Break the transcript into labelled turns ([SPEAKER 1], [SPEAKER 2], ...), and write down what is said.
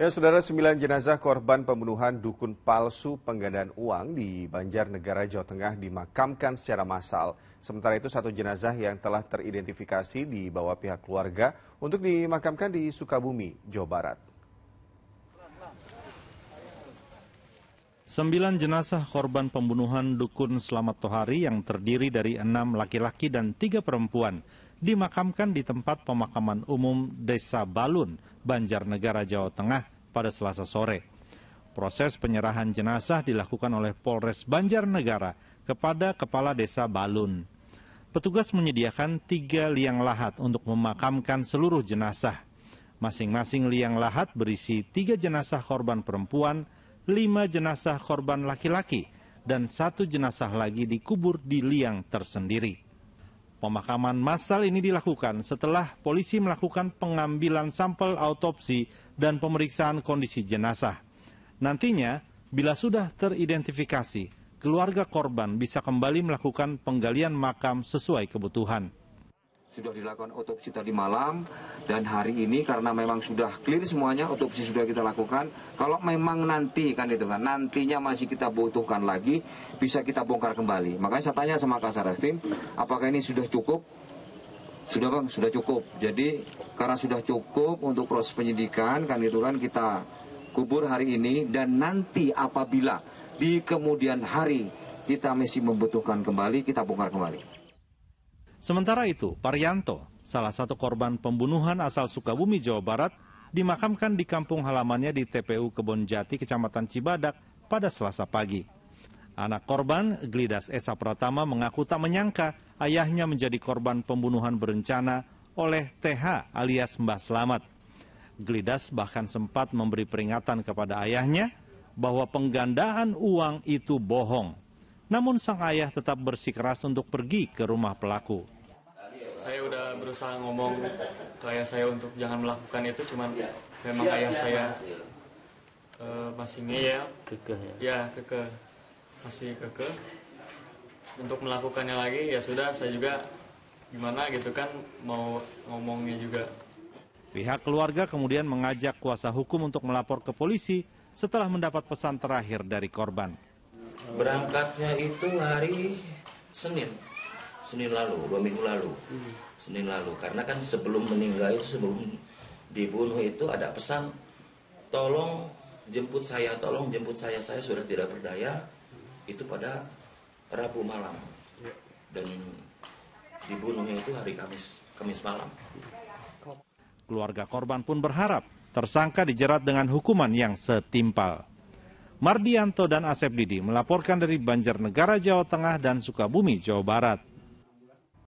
[SPEAKER 1] Ya, saudara, sembilan jenazah korban pembunuhan dukun palsu penggandaan uang di Banjarnegara, Jawa Tengah dimakamkan secara massal. Sementara itu, satu jenazah yang telah teridentifikasi di bawah pihak keluarga untuk dimakamkan di Sukabumi, Jawa Barat.
[SPEAKER 2] Sembilan jenazah korban pembunuhan Dukun Selamat Tohari yang terdiri dari enam laki-laki dan tiga perempuan dimakamkan di tempat pemakaman umum Desa Balun, Banjarnegara, Jawa Tengah pada selasa sore. Proses penyerahan jenazah dilakukan oleh Polres Banjarnegara kepada Kepala Desa Balun. Petugas menyediakan tiga liang lahat untuk memakamkan seluruh jenazah. Masing-masing liang lahat berisi tiga jenazah korban perempuan, lima jenazah korban laki-laki dan satu jenazah lagi dikubur di liang tersendiri. Pemakaman massal ini dilakukan setelah polisi melakukan pengambilan sampel autopsi dan pemeriksaan kondisi jenazah. Nantinya, bila sudah teridentifikasi, keluarga korban bisa kembali melakukan penggalian makam sesuai kebutuhan.
[SPEAKER 1] Sudah dilakukan otopsi tadi malam dan hari ini karena memang sudah clear semuanya otopsi sudah kita lakukan. Kalau memang nanti kan itu kan nantinya masih kita butuhkan lagi bisa kita bongkar kembali. Makanya saya tanya sama Kasar tim apakah ini sudah cukup? Sudah bang, sudah cukup. Jadi karena sudah cukup untuk proses penyidikan kan itu kan kita kubur hari ini dan nanti apabila di kemudian hari kita masih membutuhkan kembali kita bongkar kembali.
[SPEAKER 2] Sementara itu, Parianto, salah satu korban pembunuhan asal Sukabumi, Jawa Barat, dimakamkan di kampung halamannya di TPU Kebonjati, Kecamatan Cibadak pada Selasa pagi. Anak korban, Glidas Esa Pratama, mengaku tak menyangka ayahnya menjadi korban pembunuhan berencana oleh TH alias Mbah Selamat. Glidas bahkan sempat memberi peringatan kepada ayahnya bahwa penggandaan uang itu bohong namun sang ayah tetap bersikeras untuk pergi ke rumah pelaku.
[SPEAKER 1] Saya udah berusaha ngomong ke ayah saya untuk jangan melakukan itu, cuman memang ayah saya uh, masih ngeyel. Kekeh ya? Ya, kekeh. Masih keke. Untuk melakukannya lagi, ya sudah saya juga gimana gitu kan mau ngomongnya juga.
[SPEAKER 2] Pihak keluarga kemudian mengajak kuasa hukum untuk melapor ke polisi setelah mendapat pesan terakhir dari korban.
[SPEAKER 1] Berangkatnya itu hari Senin. Senin lalu, dua minggu lalu. Senin lalu karena kan sebelum meninggal itu sebelum dibunuh itu ada pesan tolong jemput saya, tolong jemput saya. Saya sudah tidak berdaya. Itu pada Rabu malam. Ya. Dan dibunuhnya itu hari Kamis, Kamis malam.
[SPEAKER 2] Keluarga korban pun berharap tersangka dijerat dengan hukuman yang setimpal. Mardianto dan Asep Didi melaporkan dari Banjarnegara, Jawa Tengah dan Sukabumi, Jawa Barat.